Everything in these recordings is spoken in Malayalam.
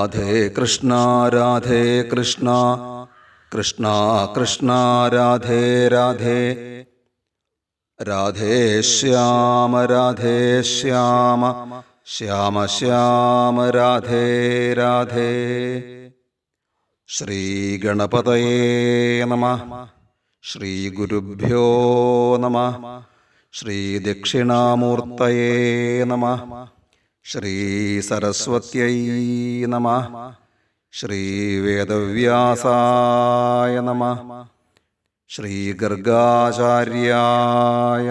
രാധേ കൃഷ്ണ രാധേ കൃഷ്ണ കൃഷ്ണ കൃഷ്ണ രാധേ രാധേ രാധേ ശ്യാമ രാധേ ശ്യാമ ശ്യാമ ശ്യാമ രാധേ രാധേ ശ്രീഗണപതയേ നമ ശ്രീഗുരുഭ്യോ നമ ശ്രീദക്ഷിണാമൂർത്തയേ നമ ശ്രീസരസ്വത്യൈ നമ ശ്രീവേദവ്യാസായ നമ ശ്രീഗർഗാചാര്യായ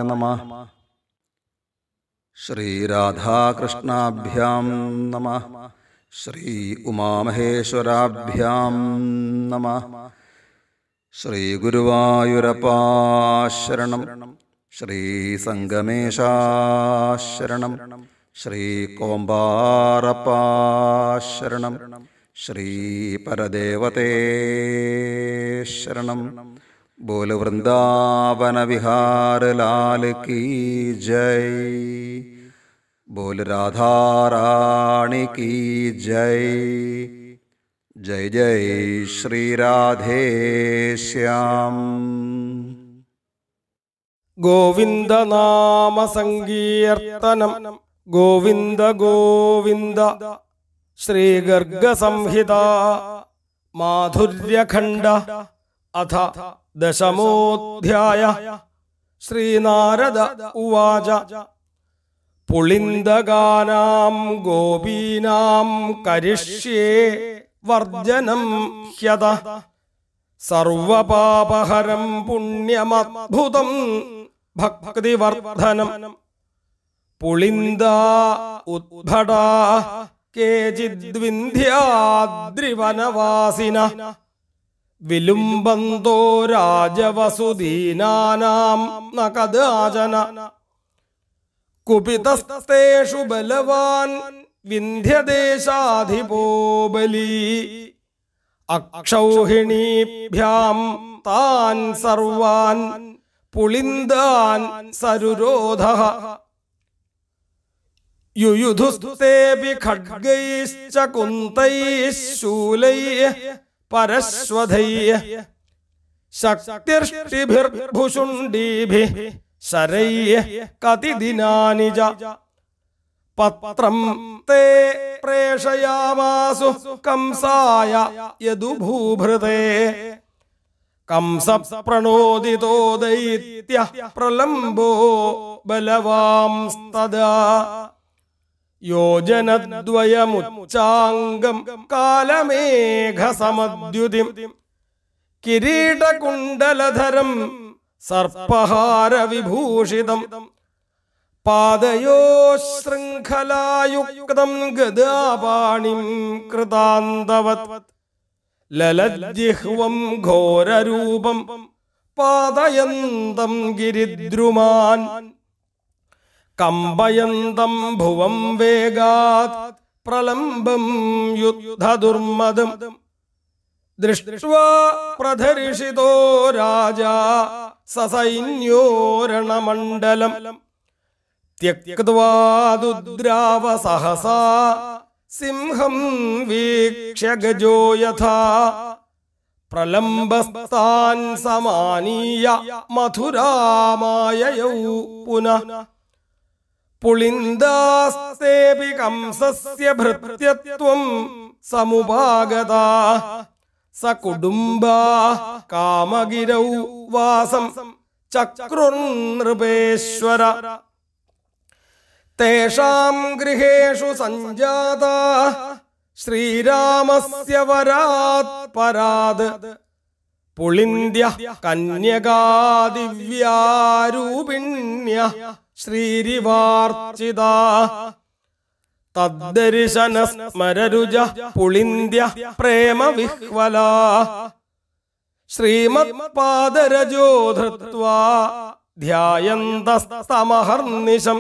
നമ ശ്രീരാധാകൃഷ്ണാഭ്യം നമ ശ്രീ ഉമാമഹേശ്വരാഭ്യാം നമ ശ്രീഗുരുവായൂരപ്പാശരണം ശ്രീസംഗമേശാശരണം ശ്രീ കോമ്പാറപ്പാശരണം ശ്രീ പരദേവതേ ശരണം ബോല വൃന്ദാവന വിഹാരലാൽ കീ ജയ് ബോല രാധാറാണി കീ ജയ് ജയ് ജയ് ശ്രീരാധേശ്യാം ഗോവിന്ദനാമ സങ്കീർത്തനം ഗോവിന്ദ ഗോവിന്ദ ശ്രീഗർഗസംഹിത മാധുര്യഖണ്ഡ അഥ ദശമോധ്യായ ശ്രീനാരദ ഉവാച പുളിന്ദഗാനാം ഗോപീനാം കരിഷ്യേ വർജനം ഹ്യത സർവപാപഹരം പുണ്യമത്ഭുതം ഭക്തിവർദ്ധനം പുളിന്ദ ഉദ്ഭട കേചിദ്വിന്ധ്യാദ്രിവനവാസിന വിലുംബന്തോ രാജവസുദീനാനാം ആചന കുപിതസ്തേഷു ബലവാൻ വിന്ധ്യദേശാധിപോ ബലി അക്ഷൗഹിണീഭ്യാം താൻ സർവാൻ പുളിന്ദാൻ സരുരോധ युयुधुस्ते खड्गैश्च कुन्तैः शूलैः परश्वधैः शक्तिर्ष्टिभिर्भुषुण्डीभिः शरैः कति दिनानि च पत्रं ते प्रेषयामासु कंसाय यदुभूभृते प्रणोदितो दैत्यः प्रलम्बो बलवांस्तदा യോജനദ്വയമുച്ചാംഗം കാലമേഘസമദ്യുതി കിരീടകുണ്ടലധരം സർപ്പഹാരവിഭൂഷിതം ശൃംഖലായുക്തം ഗദാപാണിം കൃതാന്തവത് ലലജിഹ്വം ഘോരരൂപം പാതയന്തം ഗിരിദ്രുമാൻ കമ്പയന്തം ഭുവം വേഗാത് പ്രലംബം യുദ്ധദുർമദം ദൃഷ്ട്വാ പ്രധരിഷിതോ രാജാ സസൈന്യോരണമണ്ഡലം त्यक्त्वादुद्राव सहसा सिंहं वीक्ष्य गजो यथा प्रलम्बस्तान् समानीय मथुरामाययौ पुनः പുളിന്ദാസ്തേപി കംസസ്യ ഭൃത്യത്വം സമുപാഗത സ കുടുംബ കാമഗിരൗ വാസം ചക്രുർനൃപേശ്വര തേഷാം ഗൃഹേഷു സഞ്ജാത ശ്രീരാമസ്യ വരാത് പരാത് പുളിന്ദ്യ കന്യകാദിവ്യാരൂപിണ്യ ശ്രീരിവാർച്ചിത സ്മരരുജ പുളിന്ദ്യ പ്രേമവിഹ്വല ശ്രീമത് പാദരജോധൃത്വ ധ്യായന്തസ്തമഹർനിശം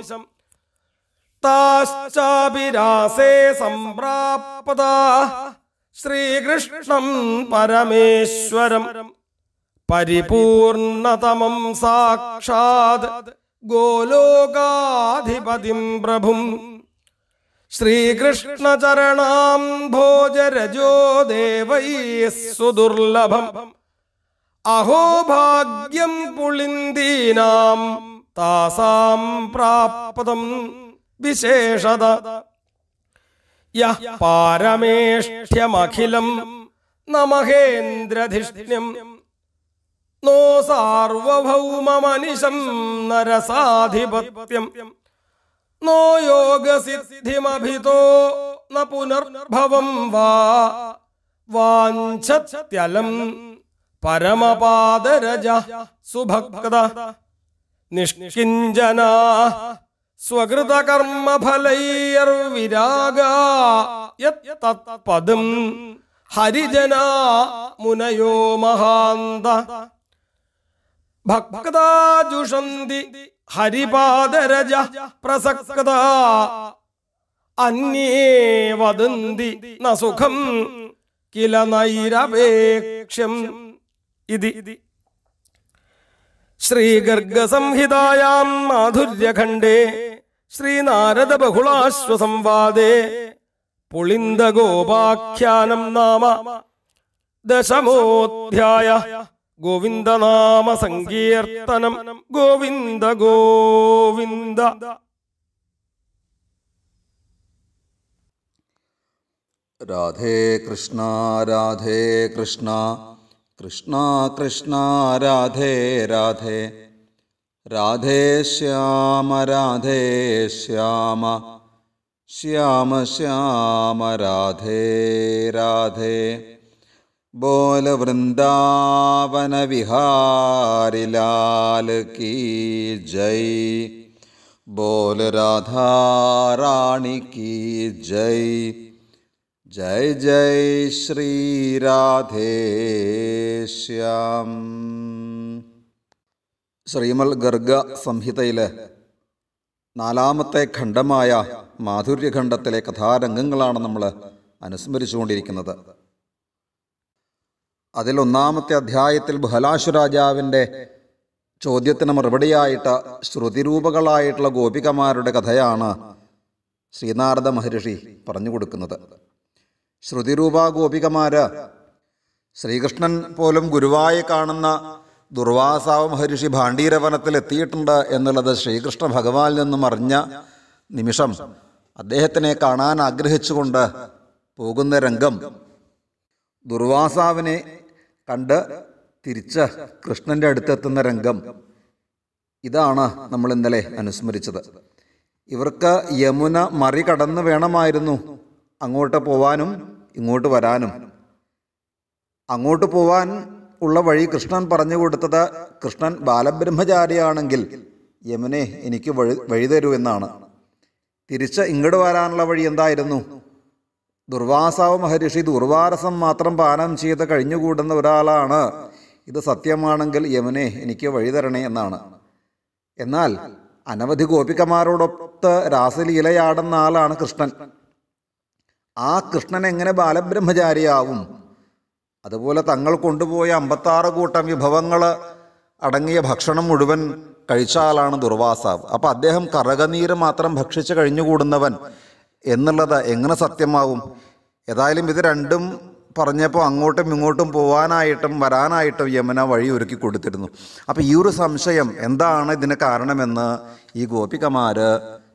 താശ്ചാഭിരാസേ സംപ്രാപ്ത ശ്രീകൃഷ്ണം പരമേശ്വരം പരിപൂർണതമം സാക്ഷാത് ഗോലോകാധിപതിം പ്രഭും ശ്രീകൃഷ്ണചരണം ഭോജരജോ ദേവൈ സുദുർലഭം അഹോഭാഗ്യം പുളിന്തീനാം താസാം പ്രാപ്തം വിശേഷത യഃ പാരമേഷ്ഠ്യമഖിലം നമഹേന്ദ്രധിഷ്ണ്യം നോ സാർവഭൗമമനിശം നരസാധിപത്യം നോ യോഗസിദ്ധിമഭിതോ ന പുനർഭവം വാ വാഞ്ചത്യലം പരമപാദരജ സുഭക്ത നിഷ്കിഞ്ചന സ്വകൃതകർമ്മഫലൈർവിരാഗാ ഹരിജന മുനയോ മഹാന്ത ഭക്താജുഷന്തി ഹരിപാദരജ പ്രസക്ത അന്യേ വദന്തി ന സുഖം കില നൈരപേക്ഷ്യം ഇതി ശ്രീഗർഗസംഹിതായാം മാധുര്യഖണ്ഡേ ശ്രീനാരദ ബഹുളാശ്വസംവാദേ പുളിന്ദഗോപാഖ്യാനം നാമ ദശമോധ്യായ गोविन्द गोविन्द राधे राधे कृष्णा कृष्णा कृष्णा राधे राधे राधे श्याम राधे श्याम श्याम श्याम राधे राधे ബോല വൃന്ദാവന കീ ജയ് ബോല രാധാറാണി കീ ജയ് ജയ് ജയ് ശ്രീരാധേശ്യം ശ്രീമൽ ഗർഗ സംഹിതയിലെ നാലാമത്തെ ഖണ്ഡമായ മാധുര്യഖണ്ഡത്തിലെ കഥാരംഗങ്ങളാണ് നമ്മൾ അനുസ്മരിച്ചുകൊണ്ടിരിക്കുന്നത് അതിൽ ഒന്നാമത്തെ അധ്യായത്തിൽ ബഹലാശു രാജാവിൻ്റെ ചോദ്യത്തിന് മറുപടിയായിട്ട് ശ്രുതിരൂപകളായിട്ടുള്ള ഗോപികമാരുടെ കഥയാണ് ശ്രീനാരദ മഹർഷി പറഞ്ഞു കൊടുക്കുന്നത് ശ്രുതിരൂപ ഗോപികമാർ ശ്രീകൃഷ്ണൻ പോലും ഗുരുവായി കാണുന്ന ദുർവാസാവ് മഹർഷി ഭാണ്ഡീരവനത്തിൽ എത്തിയിട്ടുണ്ട് എന്നുള്ളത് ശ്രീകൃഷ്ണ ഭഗവാനിൽ നിന്നും അറിഞ്ഞ നിമിഷം അദ്ദേഹത്തിനെ കാണാൻ ആഗ്രഹിച്ചുകൊണ്ട് പോകുന്ന രംഗം ദുർവാസാവിനെ കണ്ട് തിരിച്ച് കൃഷ്ണൻ്റെ അടുത്തെത്തുന്ന രംഗം ഇതാണ് നമ്മൾ ഇന്നലെ അനുസ്മരിച്ചത് ഇവർക്ക് യമുന മറികടന്ന് വേണമായിരുന്നു അങ്ങോട്ട് പോവാനും ഇങ്ങോട്ട് വരാനും അങ്ങോട്ട് പോവാൻ ഉള്ള വഴി കൃഷ്ണൻ പറഞ്ഞു കൊടുത്തത് കൃഷ്ണൻ ബാലബ്രഹ്മചാരിയാണെങ്കിൽ യമുനെ എനിക്ക് വഴി വഴി തരൂ എന്നാണ് തിരിച്ച് ഇങ്ങോട്ട് വരാനുള്ള വഴി എന്തായിരുന്നു ദുർവാസാവ് മഹർഷി ദുർവാരസം മാത്രം പാനം ചെയ്ത് കഴിഞ്ഞുകൂടുന്ന ഒരാളാണ് ഇത് സത്യമാണെങ്കിൽ യമുനെ എനിക്ക് വഴി തരണേ എന്നാണ് എന്നാൽ അനവധി ഗോപികമാരോടൊത്ത് രാസലീലയാടുന്ന ആളാണ് കൃഷ്ണൻ ആ കൃഷ്ണൻ എങ്ങനെ ബാലബ്രഹ്മചാരിയാവും അതുപോലെ തങ്ങൾ കൊണ്ടുപോയ അമ്പത്താറ് കൂട്ടം വിഭവങ്ങൾ അടങ്ങിയ ഭക്ഷണം മുഴുവൻ കഴിച്ച ആളാണ് ദുർവാസാവ് അപ്പോൾ അദ്ദേഹം കറകനീര് മാത്രം ഭക്ഷിച്ച് കഴിഞ്ഞുകൂടുന്നവൻ എന്നുള്ളത് എങ്ങനെ സത്യമാവും ഏതായാലും ഇത് രണ്ടും പറഞ്ഞപ്പോൾ അങ്ങോട്ടും ഇങ്ങോട്ടും പോകാനായിട്ടും വരാനായിട്ടും യമന വഴി ഒരുക്കി കൊടുത്തിരുന്നു അപ്പോൾ ഈ ഒരു സംശയം എന്താണ് ഇതിന് കാരണമെന്ന് ഈ ഗോപികമാർ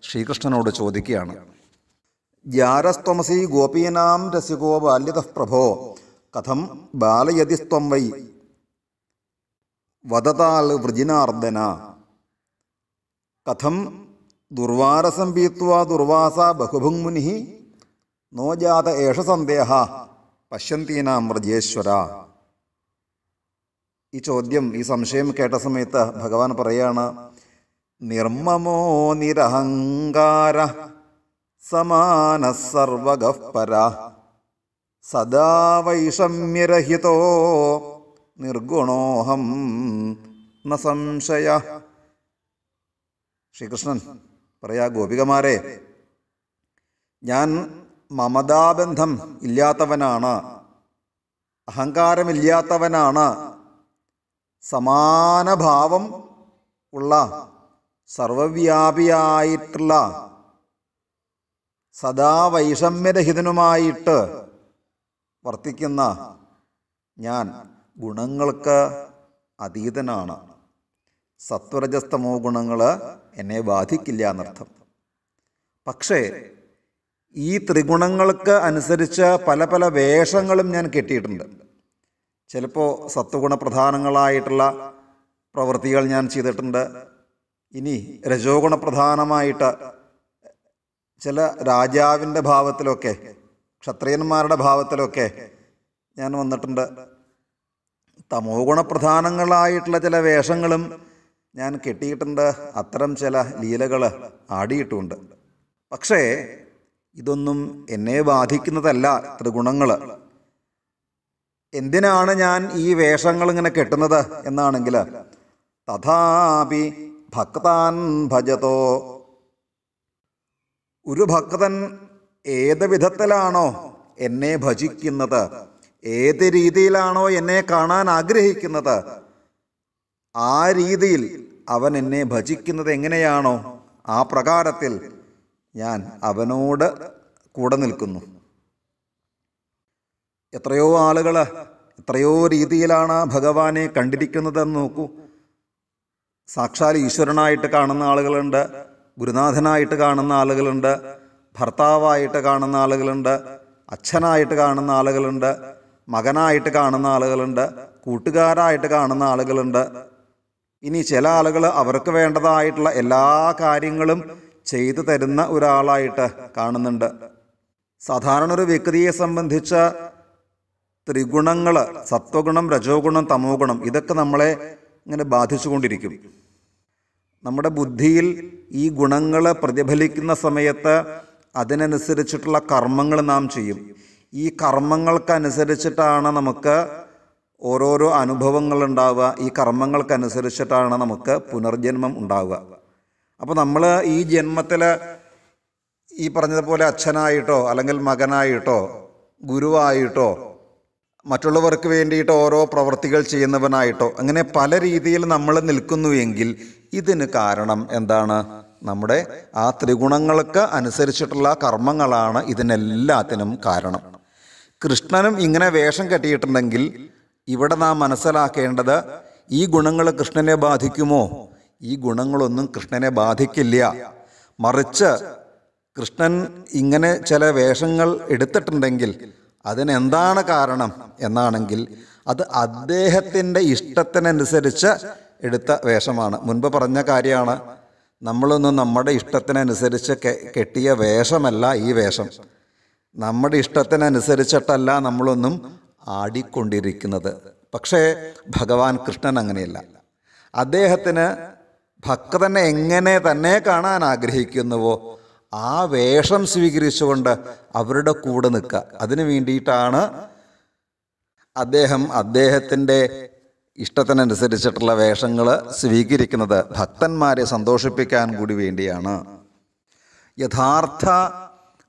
ശ്രീകൃഷ്ണനോട് ചോദിക്കുകയാണ് ജാരസ്തമസി ഗോപീനാം രസികോ ബാല്യത പ്രഭോ കഥം ബാലയതിസ്ത്വം വൈ വദതാൽ വൃജിനാർദ്ദന കഥം ദുർവാരസം പീത്വാ ദുർവാസ ബഹുഭുങ്മുനി നോജാത ഏഷ സന്ദേഹ പശ്യന്തീനാം വ്രജേശ്വര ഈ ചോദ്യം ഈ സംശയം കേട്ട സമയത്ത് ഭഗവാൻ പറയാണ് നിർമ്മമോ നിരഹങ്കാര സമാന സർവഗപ്പര സദാ വൈഷമ്യരഹിതോ നിർഗുണോഹം ന സംശയ ശ്രീകൃഷ്ണൻ പറയാ ഗോപികമാരെ ഞാൻ മമതാബന്ധം ഇല്ലാത്തവനാണ് അഹങ്കാരമില്ലാത്തവനാണ് സമാനഭാവം ഉള്ള സർവവ്യാപിയായിട്ടുള്ള സദാ വൈഷമ്യരഹിതനുമായിട്ട് വർത്തിക്കുന്ന ഞാൻ ഗുണങ്ങൾക്ക് അതീതനാണ് സത്വരജസ്തമോ ഗുണങ്ങൾ എന്നെ ബാധിക്കില്ല എന്നർത്ഥം പക്ഷേ ഈ ത്രിഗുണങ്ങൾക്ക് അനുസരിച്ച് പല പല വേഷങ്ങളും ഞാൻ കെട്ടിയിട്ടുണ്ട് ചിലപ്പോൾ പ്രധാനങ്ങളായിട്ടുള്ള പ്രവൃത്തികൾ ഞാൻ ചെയ്തിട്ടുണ്ട് ഇനി രജോഗുണ പ്രധാനമായിട്ട് ചില രാജാവിൻ്റെ ഭാവത്തിലൊക്കെ ക്ഷത്രിയന്മാരുടെ ഭാവത്തിലൊക്കെ ഞാൻ വന്നിട്ടുണ്ട് തമോ ഗുണപ്രധാനങ്ങളായിട്ടുള്ള ചില വേഷങ്ങളും ഞാൻ കെട്ടിയിട്ടുണ്ട് അത്തരം ചില ലീലകൾ ആടിയിട്ടുമുണ്ട് പക്ഷേ ഇതൊന്നും എന്നെ ബാധിക്കുന്നതല്ല ത്രിഗുണങ്ങൾ എന്തിനാണ് ഞാൻ ഈ വേഷങ്ങൾ ഇങ്ങനെ കെട്ടുന്നത് എന്നാണെങ്കിൽ തഥാപി ഭക്താൻ ഭജതോ ഒരു ഭക്തൻ ഏത് വിധത്തിലാണോ എന്നെ ഭജിക്കുന്നത് ഏത് രീതിയിലാണോ എന്നെ കാണാൻ ആഗ്രഹിക്കുന്നത് ആ രീതിയിൽ അവൻ എന്നെ ഭജിക്കുന്നത് എങ്ങനെയാണോ ആ പ്രകാരത്തിൽ ഞാൻ അവനോട് കൂടെ നിൽക്കുന്നു എത്രയോ ആളുകൾ എത്രയോ രീതിയിലാണ് ഭഗവാനെ കണ്ടിരിക്കുന്നതെന്ന് നോക്കൂ സാക്ഷാൽ ഈശ്വരനായിട്ട് കാണുന്ന ആളുകളുണ്ട് ഗുരുനാഥനായിട്ട് കാണുന്ന ആളുകളുണ്ട് ഭർത്താവായിട്ട് കാണുന്ന ആളുകളുണ്ട് അച്ഛനായിട്ട് കാണുന്ന ആളുകളുണ്ട് മകനായിട്ട് കാണുന്ന ആളുകളുണ്ട് കൂട്ടുകാരായിട്ട് കാണുന്ന ആളുകളുണ്ട് ഇനി ചില ആളുകൾ അവർക്ക് വേണ്ടതായിട്ടുള്ള എല്ലാ കാര്യങ്ങളും ചെയ്തു തരുന്ന ഒരാളായിട്ട് കാണുന്നുണ്ട് സാധാരണ ഒരു വ്യക്തിയെ സംബന്ധിച്ച ത്രിഗുണങ്ങൾ സത്വഗുണം രജോ ഗുണം തമോ ഗുണം ഇതൊക്കെ നമ്മളെ ഇങ്ങനെ ബാധിച്ചുകൊണ്ടിരിക്കും നമ്മുടെ ബുദ്ധിയിൽ ഈ ഗുണങ്ങൾ പ്രതിഫലിക്കുന്ന സമയത്ത് അതിനനുസരിച്ചിട്ടുള്ള കർമ്മങ്ങൾ നാം ചെയ്യും ഈ കർമ്മങ്ങൾക്കനുസരിച്ചിട്ടാണ് നമുക്ക് ഓരോരോ അനുഭവങ്ങളുണ്ടാവുക ഈ കർമ്മങ്ങൾക്കനുസരിച്ചിട്ടാണ് നമുക്ക് പുനർജന്മം ഉണ്ടാവുക അപ്പോൾ നമ്മൾ ഈ ജന്മത്തിൽ ഈ പറഞ്ഞതുപോലെ അച്ഛനായിട്ടോ അല്ലെങ്കിൽ മകനായിട്ടോ ഗുരുവായിട്ടോ മറ്റുള്ളവർക്ക് വേണ്ടിയിട്ട് ഓരോ പ്രവൃത്തികൾ ചെയ്യുന്നവനായിട്ടോ അങ്ങനെ പല രീതിയിൽ നമ്മൾ നിൽക്കുന്നുവെങ്കിൽ ഇതിന് കാരണം എന്താണ് നമ്മുടെ ആ ത്രിഗുണങ്ങൾക്ക് അനുസരിച്ചിട്ടുള്ള കർമ്മങ്ങളാണ് ഇതിനെല്ലാത്തിനും കാരണം കൃഷ്ണനും ഇങ്ങനെ വേഷം കെട്ടിയിട്ടുണ്ടെങ്കിൽ ഇവിടെ നാം മനസ്സിലാക്കേണ്ടത് ഈ ഗുണങ്ങൾ കൃഷ്ണനെ ബാധിക്കുമോ ഈ ഗുണങ്ങളൊന്നും കൃഷ്ണനെ ബാധിക്കില്ല മറിച്ച് കൃഷ്ണൻ ഇങ്ങനെ ചില വേഷങ്ങൾ എടുത്തിട്ടുണ്ടെങ്കിൽ അതിനെന്താണ് കാരണം എന്നാണെങ്കിൽ അത് അദ്ദേഹത്തിൻ്റെ ഇഷ്ടത്തിനനുസരിച്ച് എടുത്ത വേഷമാണ് മുൻപ് പറഞ്ഞ കാര്യമാണ് നമ്മളൊന്നും നമ്മുടെ ഇഷ്ടത്തിനനുസരിച്ച് കെട്ടിയ വേഷമല്ല ഈ വേഷം നമ്മുടെ ഇഷ്ടത്തിനനുസരിച്ചിട്ടല്ല നമ്മളൊന്നും ആടിക്കൊണ്ടിരിക്കുന്നത് പക്ഷേ ഭഗവാൻ കൃഷ്ണൻ അങ്ങനെയല്ല അദ്ദേഹത്തിന് ഭക്തനെ എങ്ങനെ തന്നെ കാണാൻ ആഗ്രഹിക്കുന്നുവോ ആ വേഷം സ്വീകരിച്ചുകൊണ്ട് അവരുടെ കൂടെ നിൽക്കുക അതിനു വേണ്ടിയിട്ടാണ് അദ്ദേഹം അദ്ദേഹത്തിൻ്റെ ഇഷ്ടത്തിനനുസരിച്ചിട്ടുള്ള വേഷങ്ങൾ സ്വീകരിക്കുന്നത് ഭക്തന്മാരെ സന്തോഷിപ്പിക്കാൻ കൂടി വേണ്ടിയാണ് യഥാർത്ഥ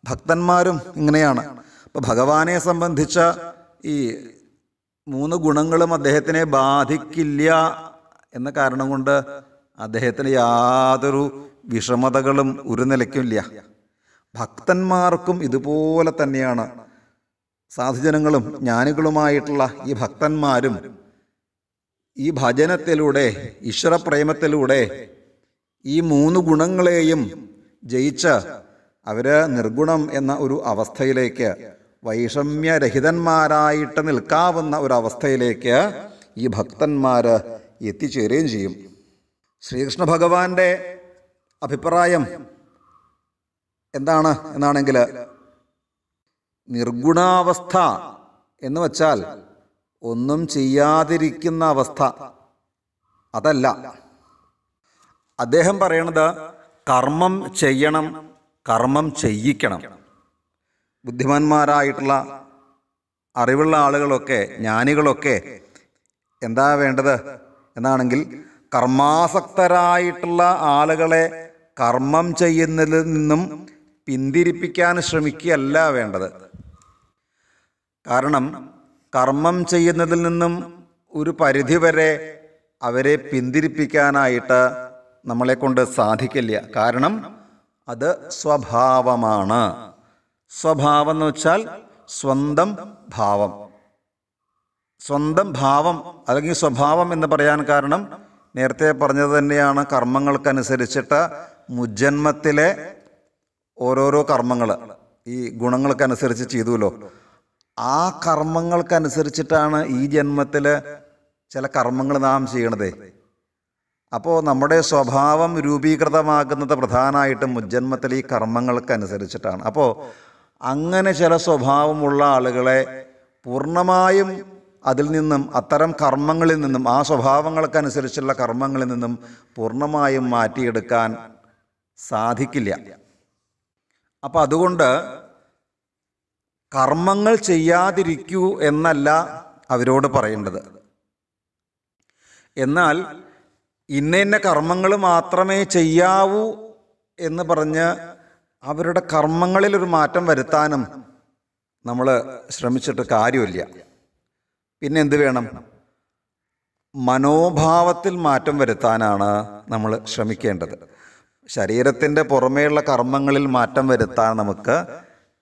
ഭക്തന്മാരും ഇങ്ങനെയാണ് അപ്പോൾ ഭഗവാനെ സംബന്ധിച്ച ഈ മൂന്ന് ഗുണങ്ങളും അദ്ദേഹത്തിനെ ബാധിക്കില്ല എന്ന കാരണം കൊണ്ട് അദ്ദേഹത്തിന് യാതൊരു വിഷമതകളും ഒരു നിലയ്ക്കുമില്ല ഭക്തന്മാർക്കും ഇതുപോലെ തന്നെയാണ് സാധുജനങ്ങളും ജ്ഞാനികളുമായിട്ടുള്ള ഈ ഭക്തന്മാരും ഈ ഭജനത്തിലൂടെ ഈശ്വരപ്രേമത്തിലൂടെ ഈ മൂന്ന് ഗുണങ്ങളെയും ജയിച്ച് അവർ നിർഗുണം എന്ന ഒരു അവസ്ഥയിലേക്ക് വൈഷമ്യരഹിതന്മാരായിട്ട് നിൽക്കാവുന്ന ഒരവസ്ഥയിലേക്ക് ഈ ഭക്തന്മാർ എത്തിച്ചേരുകയും ചെയ്യും ശ്രീകൃഷ്ണ ഭഗവാന്റെ അഭിപ്രായം എന്താണ് എന്നാണെങ്കിൽ നിർഗുണാവസ്ഥ എന്ന് വച്ചാൽ ഒന്നും ചെയ്യാതിരിക്കുന്ന അവസ്ഥ അതല്ല അദ്ദേഹം പറയണത് കർമ്മം ചെയ്യണം കർമ്മം ചെയ്യിക്കണം ബുദ്ധിമാന്മാരായിട്ടുള്ള അറിവുള്ള ആളുകളൊക്കെ ജ്ഞാനികളൊക്കെ എന്താ വേണ്ടത് എന്നാണെങ്കിൽ കർമാസക്തരായിട്ടുള്ള ആളുകളെ കർമ്മം ചെയ്യുന്നതിൽ നിന്നും പിന്തിരിപ്പിക്കാൻ ശ്രമിക്കുകയല്ല വേണ്ടത് കാരണം കർമ്മം ചെയ്യുന്നതിൽ നിന്നും ഒരു പരിധിവരെ അവരെ പിന്തിരിപ്പിക്കാനായിട്ട് നമ്മളെക്കൊണ്ട് സാധിക്കില്ല കാരണം അത് സ്വഭാവമാണ് സ്വഭാവം എന്ന് വെച്ചാൽ സ്വന്തം ഭാവം സ്വന്തം ഭാവം അല്ലെങ്കിൽ സ്വഭാവം എന്ന് പറയാൻ കാരണം നേരത്തെ പറഞ്ഞത് തന്നെയാണ് കർമ്മങ്ങൾക്കനുസരിച്ചിട്ട് മുജ്ജന്മത്തിലെ ഓരോരോ കർമ്മങ്ങൾ ഈ ഗുണങ്ങൾക്കനുസരിച്ച് ചെയ്തുല്ലോ ആ കർമ്മങ്ങൾക്കനുസരിച്ചിട്ടാണ് ഈ ജന്മത്തിൽ ചില കർമ്മങ്ങൾ നാം ചെയ്യണതേ അപ്പോൾ നമ്മുടെ സ്വഭാവം രൂപീകൃതമാകുന്നത് പ്രധാനമായിട്ടും മുജ്ജന്മത്തിൽ ഈ കർമ്മങ്ങൾക്കനുസരിച്ചിട്ടാണ് അപ്പോൾ അങ്ങനെ ചില സ്വഭാവമുള്ള ആളുകളെ പൂർണ്ണമായും അതിൽ നിന്നും അത്തരം കർമ്മങ്ങളിൽ നിന്നും ആ സ്വഭാവങ്ങൾക്കനുസരിച്ചുള്ള കർമ്മങ്ങളിൽ നിന്നും പൂർണ്ണമായും മാറ്റിയെടുക്കാൻ സാധിക്കില്ല അപ്പം അതുകൊണ്ട് കർമ്മങ്ങൾ ചെയ്യാതിരിക്കൂ എന്നല്ല അവരോട് പറയേണ്ടത് എന്നാൽ ഇന്ന ഇന്ന കർമ്മങ്ങൾ മാത്രമേ ചെയ്യാവൂ എന്ന് പറഞ്ഞ് അവരുടെ കർമ്മങ്ങളിൽ ഒരു മാറ്റം വരുത്താനും നമ്മൾ ശ്രമിച്ചിട്ട് കാര്യമില്ല പിന്നെ എന്ത് വേണം മനോഭാവത്തിൽ മാറ്റം വരുത്താനാണ് നമ്മൾ ശ്രമിക്കേണ്ടത് ശരീരത്തിൻ്റെ പുറമേയുള്ള കർമ്മങ്ങളിൽ മാറ്റം വരുത്താൻ നമുക്ക്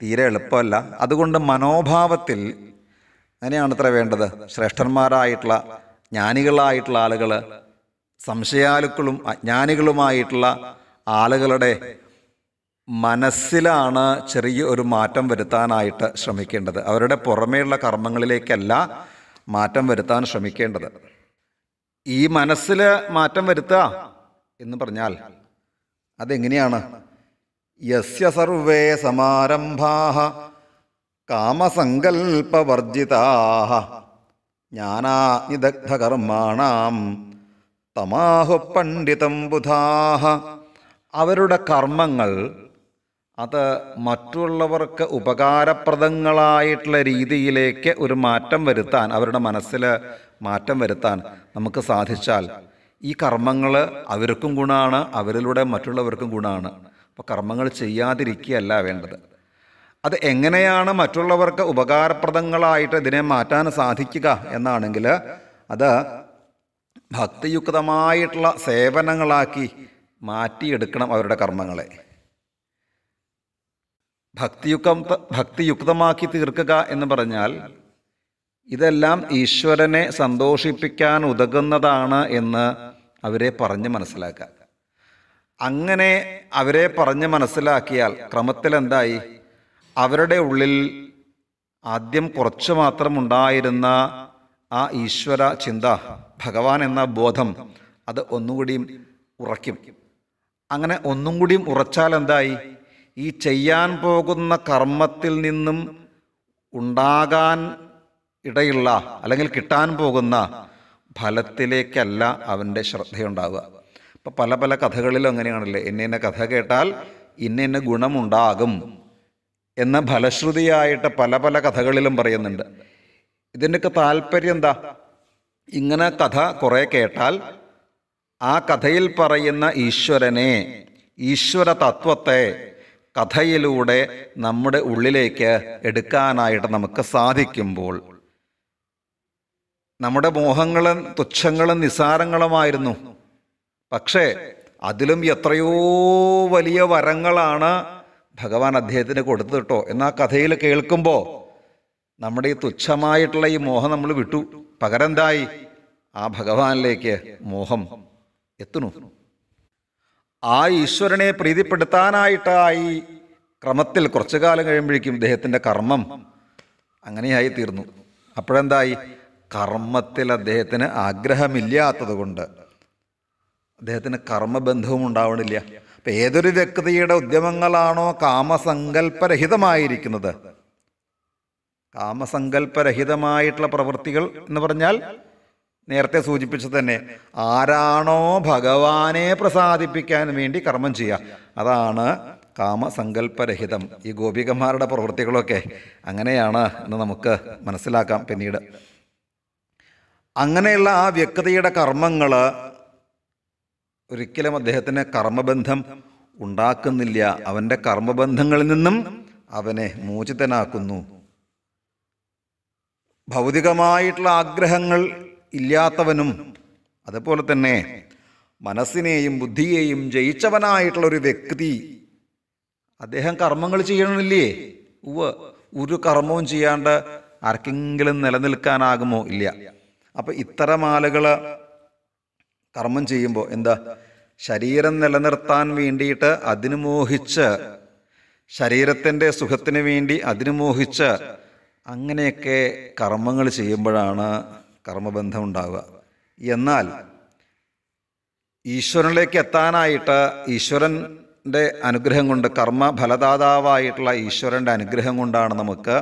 തീരെ എളുപ്പമല്ല അതുകൊണ്ട് മനോഭാവത്തിൽ അങ്ങനെയാണ് അത്ര വേണ്ടത് ശ്രേഷ്ഠന്മാരായിട്ടുള്ള ജ്ഞാനികളായിട്ടുള്ള ആളുകൾ സംശയാലുക്കളും അജ്ഞാനികളുമായിട്ടുള്ള ആളുകളുടെ മനസ്സിലാണ് ചെറിയ ഒരു മാറ്റം വരുത്താനായിട്ട് ശ്രമിക്കേണ്ടത് അവരുടെ പുറമേയുള്ള കർമ്മങ്ങളിലേക്കല്ല മാറ്റം വരുത്താൻ ശ്രമിക്കേണ്ടത് ഈ മനസ്സിൽ മാറ്റം വരുത്തുക എന്ന് പറഞ്ഞാൽ അതെങ്ങനെയാണ് യസ്യ സർവേ സമാരംഭാ കാമസങ്കൽപ്പവർജിതാ ജ്ഞാനാഗ്നിദഗ്ധകർമാണാം തമാഹു പണ്ഡിതം ബുധാഹ അവരുടെ കർമ്മങ്ങൾ അത് മറ്റുള്ളവർക്ക് ഉപകാരപ്രദങ്ങളായിട്ടുള്ള രീതിയിലേക്ക് ഒരു മാറ്റം വരുത്താൻ അവരുടെ മനസ്സിൽ മാറ്റം വരുത്താൻ നമുക്ക് സാധിച്ചാൽ ഈ കർമ്മങ്ങൾ അവർക്കും ഗുണമാണ് അവരിലൂടെ മറ്റുള്ളവർക്കും ഗുണമാണ് അപ്പോൾ കർമ്മങ്ങൾ ചെയ്യാതിരിക്കുകയല്ല വേണ്ടത് അത് എങ്ങനെയാണ് മറ്റുള്ളവർക്ക് ഉപകാരപ്രദങ്ങളായിട്ട് ഇതിനെ മാറ്റാൻ സാധിക്കുക എന്നാണെങ്കിൽ അത് ഭക്തിയുക്തമായിട്ടുള്ള സേവനങ്ങളാക്കി മാറ്റിയെടുക്കണം അവരുടെ കർമ്മങ്ങളെ ഭക്തിയുക്തം ഭക്തിയുക്തമാക്കി തീർക്കുക എന്ന് പറഞ്ഞാൽ ഇതെല്ലാം ഈശ്വരനെ സന്തോഷിപ്പിക്കാൻ ഉതകുന്നതാണ് എന്ന് അവരെ പറഞ്ഞ് മനസ്സിലാക്കുക അങ്ങനെ അവരെ പറഞ്ഞ് മനസ്സിലാക്കിയാൽ ക്രമത്തിൽ എന്തായി അവരുടെ ഉള്ളിൽ ആദ്യം കുറച്ച് മാത്രം ഉണ്ടായിരുന്ന ആ ഈശ്വര ചിന്ത ഭഗവാൻ എന്ന ബോധം അത് ഒന്നുകൂടിയും ഉറയ്ക്കും അങ്ങനെ ഒന്നും കൂടിയും ഉറച്ചാൽ എന്തായി ഈ ചെയ്യാൻ പോകുന്ന കർമ്മത്തിൽ നിന്നും ഉണ്ടാകാൻ ഇടയുള്ള അല്ലെങ്കിൽ കിട്ടാൻ പോകുന്ന ഫലത്തിലേക്കല്ല അവൻ്റെ ശ്രദ്ധയുണ്ടാവുക ഇപ്പം പല പല കഥകളിലും അങ്ങനെയാണല്ലേ ഇന്ന ഇന്ന കഥ കേട്ടാൽ ഇന്ന ഇന്ന ഗുണമുണ്ടാകും എന്ന ഫലശ്രുതിയായിട്ട് പല പല കഥകളിലും പറയുന്നുണ്ട് ഇതിൻ്റെയൊക്കെ താല്പര്യം എന്താ ഇങ്ങനെ കഥ കുറേ കേട്ടാൽ ആ കഥയിൽ പറയുന്ന ഈശ്വരനെ ഈശ്വര തത്വത്തെ കഥയിലൂടെ നമ്മുടെ ഉള്ളിലേക്ക് എടുക്കാനായിട്ട് നമുക്ക് സാധിക്കുമ്പോൾ നമ്മുടെ മോഹങ്ങളും തുച്ഛങ്ങളും നിസാരങ്ങളുമായിരുന്നു പക്ഷേ അതിലും എത്രയോ വലിയ വരങ്ങളാണ് ഭഗവാൻ അദ്ദേഹത്തിന് കൊടുത്തിട്ടോ എന്നാ കഥയിൽ കേൾക്കുമ്പോൾ നമ്മുടെ ഈ തുച്ഛമായിട്ടുള്ള ഈ മോഹം നമ്മൾ വിട്ടു പകരം എന്തായി ആ ഭഗവാനിലേക്ക് മോഹം എത്തുന്നു ആ ഈശ്വരനെ പ്രീതിപ്പെടുത്താനായിട്ടായി ക്രമത്തിൽ കുറച്ചു കാലം കഴിയുമ്പോഴേക്കും അദ്ദേഹത്തിൻ്റെ കർമ്മം അങ്ങനെയായി തീർന്നു അപ്പോഴെന്തായി കർമ്മത്തിൽ അദ്ദേഹത്തിന് ആഗ്രഹമില്ലാത്തത് കൊണ്ട് അദ്ദേഹത്തിന് കർമ്മബന്ധവും ഉണ്ടാവണില്ല അപ്പം ഏതൊരു വ്യക്തിയുടെ ഉദ്യമങ്ങളാണോ കാമസങ്കല്പരഹിതമായിരിക്കുന്നത് കാമസങ്കല്പരഹിതമായിട്ടുള്ള പ്രവൃത്തികൾ എന്ന് പറഞ്ഞാൽ നേരത്തെ സൂചിപ്പിച്ചത് തന്നെ ആരാണോ ഭഗവാനെ പ്രസാദിപ്പിക്കാൻ വേണ്ടി കർമ്മം ചെയ്യുക അതാണ് കാമസങ്കല്പരഹിതം ഈ ഗോപികന്മാരുടെ പ്രവൃത്തികളൊക്കെ അങ്ങനെയാണ് എന്ന് നമുക്ക് മനസ്സിലാക്കാം പിന്നീട് അങ്ങനെയുള്ള ആ വ്യക്തിയുടെ കർമ്മങ്ങൾ ഒരിക്കലും അദ്ദേഹത്തിന് കർമ്മബന്ധം ഉണ്ടാക്കുന്നില്ല അവൻ്റെ കർമ്മബന്ധങ്ങളിൽ നിന്നും അവനെ മോചിതനാക്കുന്നു ഭൗതികമായിട്ടുള്ള ആഗ്രഹങ്ങൾ ഇല്ലാത്തവനും അതുപോലെ തന്നെ മനസ്സിനെയും ബുദ്ധിയെയും ജയിച്ചവനായിട്ടുള്ള ഒരു വ്യക്തി അദ്ദേഹം കർമ്മങ്ങൾ ചെയ്യണമില്ലേ ഉവ് ഒരു കർമ്മവും ചെയ്യാണ്ട് ആർക്കെങ്കിലും നിലനിൽക്കാനാകുമോ ഇല്ല അപ്പം ഇത്തരം ആളുകൾ കർമ്മം ചെയ്യുമ്പോൾ എന്താ ശരീരം നിലനിർത്താൻ വേണ്ടിയിട്ട് അതിനു മോഹിച്ച് ശരീരത്തിൻ്റെ സുഖത്തിന് വേണ്ടി അതിനു മോഹിച്ച് അങ്ങനെയൊക്കെ കർമ്മങ്ങൾ ചെയ്യുമ്പോഴാണ് കർമ്മബന്ധം ഉണ്ടാവുക എന്നാൽ ഈശ്വരനിലേക്ക് എത്താനായിട്ട് ഈശ്വരൻ്റെ അനുഗ്രഹം കൊണ്ട് കർമ്മ ഫലദാതാവായിട്ടുള്ള ഈശ്വരൻ്റെ അനുഗ്രഹം കൊണ്ടാണ് നമുക്ക്